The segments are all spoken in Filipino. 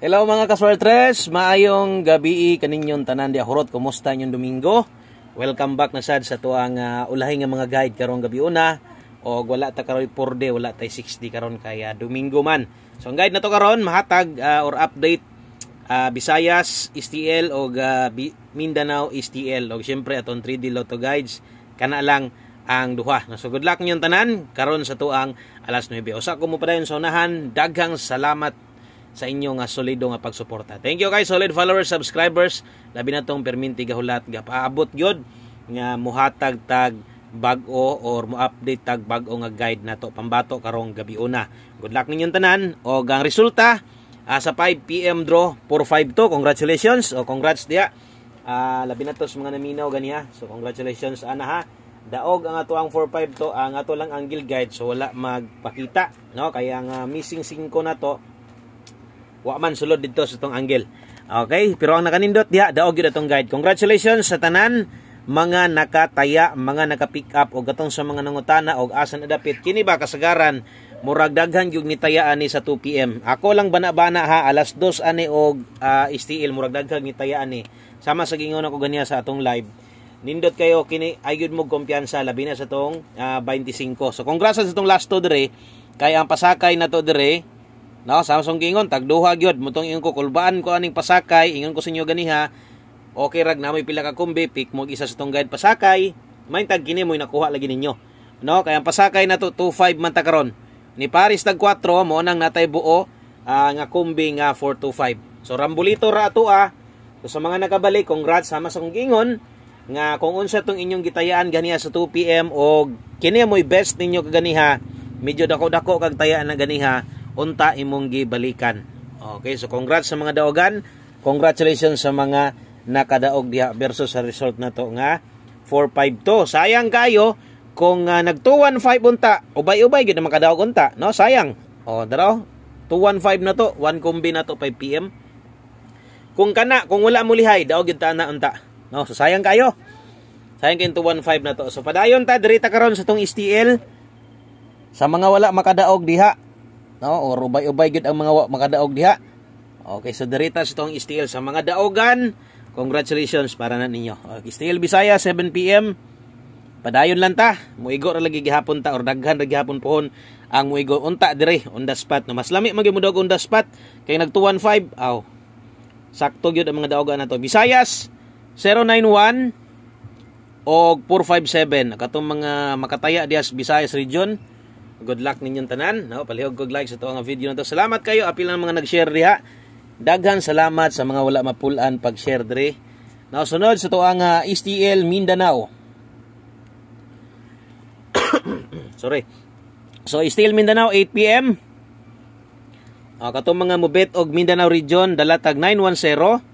Hello mga kaswertres, maayong gabi kaninyong tanan di ahurot. Kumusta inyong Domingo? Welcome back na sad sa tuang uh, ulahi nga mga guide karong gabi una. O wala ta karoy 4D, wala tay 6D karon kaya uh, Domingo man. So ang guide na to karon mahatag uh, or update uh, Visayas STL o uh, Mindanao STL o siyempre atong 3D Lotto guides kana lang ang duha. So good luck ninyong tanan karon sa tuang alas 9. Usa ko mo padayon sa unahan. Daghang salamat sa inyo nga solido nga pagsuporta. Thank you guys, solid followers, subscribers. Labi na tong perminti gahulat ga paabot gyud nga muhatag tag bago or mo-update tag bago nga guide nato pambato karong gabi una. Good luck ninyong tanan o gang resulta uh, sa 5 PM draw 452. Congratulations o congrats dia. Uh, ah, labi na to sa mga naminaw ganiha. So congratulations ana ha. Daog ang ato ang 452 ah, ang ato lang ang guild guide so wala magpakita no kaya nga missing 5 na to wa man sulod dito sa tong angle okay pero ang nakanindot diha daog gyud atong guide congratulations sa tanan mga nakataya mga nakapick up og gatong sa mga nangutana og asa na kini ba kasagaran murag daghan gyud nitaya ani sa 2 PM ako lang bana-bana ha alas 2 ani og uh, ah, STL murag daghan nitaya ani. sama sa gingon ako ganiya sa atong live nindot kayo kini ayud mo kumpiyansa labi na sa tong uh, ah, 25 so congrats sa tong last to dere, kay ang pasakay na to dire No, Samsung gingon tagduha gyud mutong ingon ko kulbaan ko aning pasakay, ingon ko sa inyo ganiha. Okay rag namoy pila ka kumbi, pick mo isa sa tong guide pasakay. May tag kini mo nakuha lagi ninyo. No, kay ang pasakay na to 25 man ta karon. Ni Paris tag 4 mo nang natay buo uh, nga kumbi nga 425. So rambulito ra to ah. So, sa mga nakabalik, congrats sa kong gingon nga kung unsa tong inyong gitayaan ganiha sa 2 PM o kini mo'y best ninyo kaganiha. Medyo dako-dako kag tayaan na ganiha unta imong gibalikan. Okay, so congrats sa mga daogan. Congratulations sa mga nakadaog diha versus sa result nato nga 452. Sayang kayo kung uh, nag 215 unta, ubay-ubay gyud naman kadaog unta, no? Sayang. Oh, daro 215 na to, 1 kombi na to 5 PM. Kung kana, kung wala mo lihay, daog gyud ta na unta. No, so sayang kayo. Sayang kay 215 na to. So padayon ta diri ta karon sa tong STL sa mga wala makadaog diha no or ubay-ubay gud ang mga makadaog diha okay so derita sa tong STL sa mga daogan congratulations para na ninyo okay, STL Bisaya 7 pm padayon lang ta muigo ra lagi gihapon ta or daghan ra gihapon pohon ang muigo unta dire on the spot no mas lami magi mudog on the spot kay nag 5 aw sakto gyud ang mga daogan nato Bisayas 091 og 457 katong mga makataya dias Bisayas region Good luck ninyong tanan. No, palihog kog like sa to video na to. Salamat kayo apil ang mga nag-share diha. Daghan salamat sa mga wala mapulan pag-share diri. Now sunod sa to uh, ah, STL Mindanao. Sorry. So STL Mindanao 8 PM. Uh, katong mga mubet og Mindanao region dala tag 910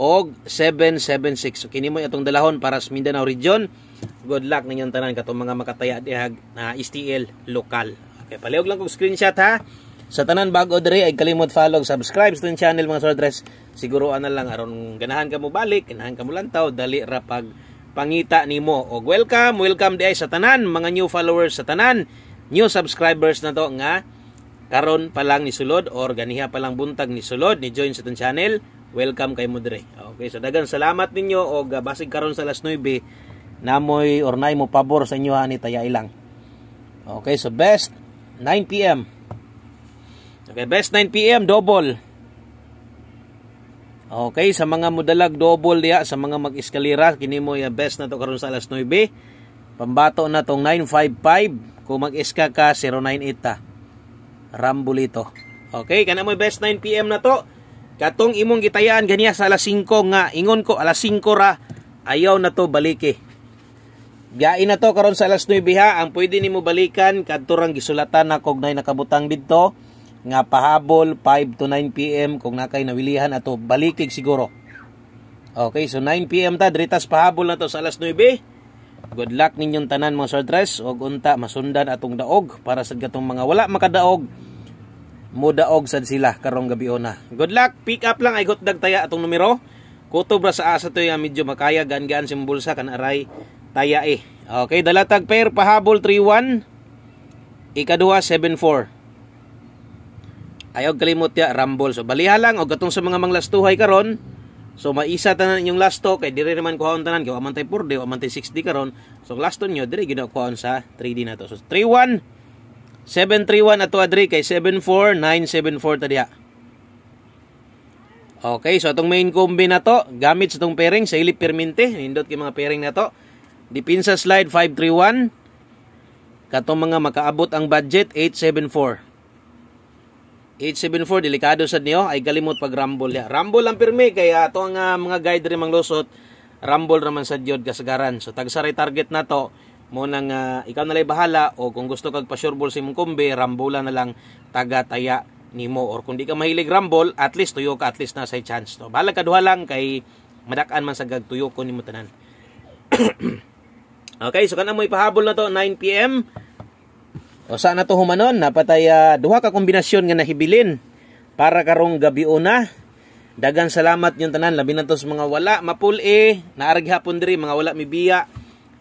og 776. kini mo itong dalahon para sa Mindanao region. Good luck ninyong tanan katong mga makataya dihag na uh, STL lokal. Okay, paliog lang kog screenshot ha. Sa tanan bago diri ay kalimot follow subscribe sa channel mga sordres. Siguro na lang aron ganahan ka mo balik, ganahan ka mo lantaw, dali ra pag pangita nimo. Og welcome, welcome di sa tanan mga new followers sa tanan, new subscribers na to nga karon pa lang ni sulod or ganiha pa lang buntag ni sulod ni join sa tong channel welcome kay mo Okay, so dagan salamat ninyo og basig karon sa alas 9 namoy or nay mo pabor sa inyo ani taya ilang. Okay, so best 9 PM. Okay, best 9 PM double. Okay, sa mga mudalag double diya sa mga mag-eskalera kini mo ya best na to karon sa alas 9. Pambato na tong 955 kung mag-iska ka 098 ta. Rambulito. Okay, kana mo best 9 PM na to. Katong imong gitayaan ganiya sa alas 5 nga ingon ko alas 5 ra ayaw na to balike. Gain na to karon sa alas 9 ha ang pwede nimo balikan kadto rang gisulatan na kog nay nakabutang didto nga pahabol 5 to 9 PM kung nakay nawilihan ato balikig siguro. Okay, so 9 PM ta dritas pahabol na to sa alas 9. Good luck ninyong tanan mga sordres og unta masundan atong daog para sa gatong mga wala makadaog mudaog sad sila karong gabi ona. Good luck. Pick up lang ay gutdag taya atong numero. Kutob ra sa asa to yung medyo makaya gaan-gaan simbulsa kan aray taya eh. Okay, dalatag pair pahabol 31 ikaduha 74. Ayog kalimot ya rambol. So baliha lang og gatong sa mga manglastuhay karon. So maisa tanan inyong lasto kay dire naman kuhaon tanan kay wa man tay 4D, wa man tay 6D karon. So laston nyo dire ginakuhaon sa 3D na to. So 31 731 ato adri kay 74974 ta diha. Okay, so atong main combi na to, gamit sa tong pairing sa ilip perminte, nindot kay mga pairing na to. Dipinsa slide 531. Katong mga makaabot ang budget 874. 874 delikado sad niyo ay galimot pag rumble Rumble ang pirmi kay ato ah, ang uh, ah, mga guide rin mang lusot. Rumble raman sa jud kasagaran. So tagsaray target na to mo nang uh, ikaw na lay bahala o kung gusto kag pa-sureball sa imong kombe rambola na lang taga taya nimo or kung di ka mahilig rambol at least tuyo ka at least na say chance to bahala ka duha lang kay madak-an man sa gag tuyo ko nimo tanan okay so kanang mo ipahabol na to 9 pm o sana to humanon napatay uh, duha ka kombinasyon nga nahibilin para karong gabi una dagan salamat yung tanan labi na to sa mga wala mapul-e naarag hapon diri mga wala mibiya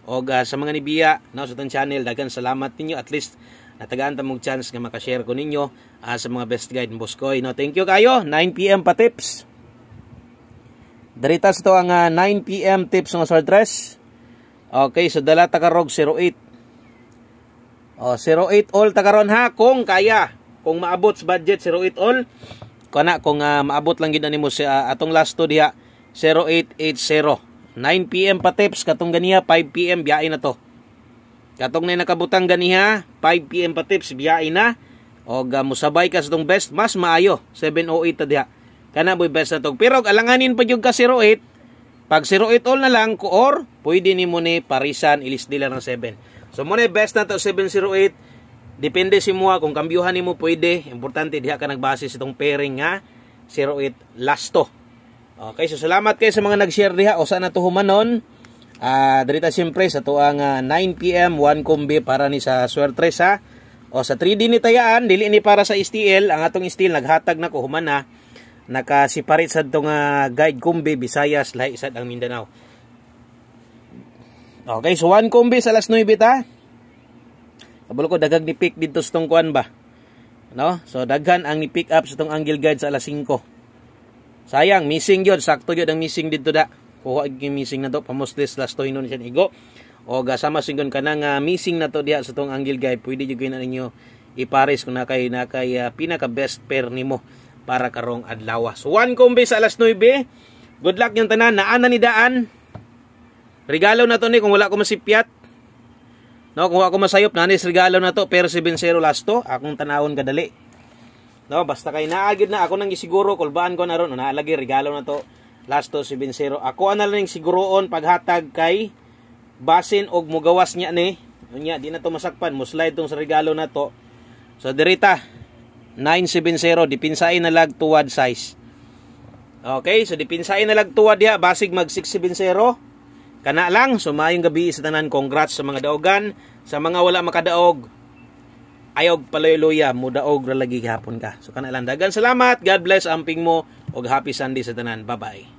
o uh, ah, sa mga nibiya no, sa itong channel dagan salamat ninyo at least natagaan ta chance nga makashare ko ninyo uh, sa mga best guide ng Boskoy eh, no thank you kayo 9pm pa tips Daritas to ang uh, ah, 9pm tips nga short dress okay so dala ta karog 08 oh, 08 all takaron ha kung kaya kung maabot sa budget 08 all kana kung uh, maabot lang gid nimo sa uh, atong last to diha 0880 9pm pa tips katong ganiha 5pm biyain na to katong na nakabutang ganiha 5pm pa tips biyain na o uh, musabay ka sa tong best mas maayo 708 ta diha kana boy best na tog pero alanganin pa jud ka 08 pag 08 all na lang ko or pwede ni mo ni parisan ilis dila ng 7 so mo ni best na to 708 depende si mo ah, kung kambiyuhan nimo pwede importante diha ka nagbase sa pairing nga ah, 08 last to Okay, so salamat kayo sa mga nag-share diha o sana ato humanon. Ah, uh, dirita siyempre sa tuang uh, 9 PM 1 kombi para ni sa swerte sa o sa 3D ni tayaan dili ni para sa STL ang atong STL naghatag na ko human na nakasiparit sa tong uh, ah, guide kombi Visayas lahi sad ang Mindanao. Okay, so 1 kombi sa alas 9 ta. Kabalo ko dagag ni pick dito sa tong kuan ba. No? So daghan ang ni pick up sa tong angle guide sa alas 5. Sayang, missing yun. Sakto yun ang missing dito da. Kuha yung missing na to. Pamustis last to hinon siya igo. O gasama singon ka na nga missing na to diha sa tong angle guy. Pwede yung na ninyo ipares kung nakay, nakay uh, ah, pinaka best pair ni mo para karong adlaw. So, one kombe sa alas 9. Good luck yung tanan. Naana ni Daan. Regalo na to ni kung wala ko masipyat. No, kung ako masayop, nanis regalo na to. Pero si 0 lasto, Akong tanawon kadali. No, basta kay naagid na ako nang gisiguro kulbaan ko na ron una lagi regalo na to. Last 270. Ako ana lang siguroon paghatag kay basin og mugawas niya ni. Unya di na to masakpan mo slide tong sa regalo na to. So derita 970 dipinsain na lag tuwad size. Okay, so dipinsain na lag tuwad ya basig mag 670. Kana lang, sumayong so, gabi sa tanan. Congrats sa mga daogan, sa mga wala makadaog ayog paloyloya mo daog ra lagi gihapon ka so kana lang dagan salamat god bless amping mo og happy sunday sa tanan bye bye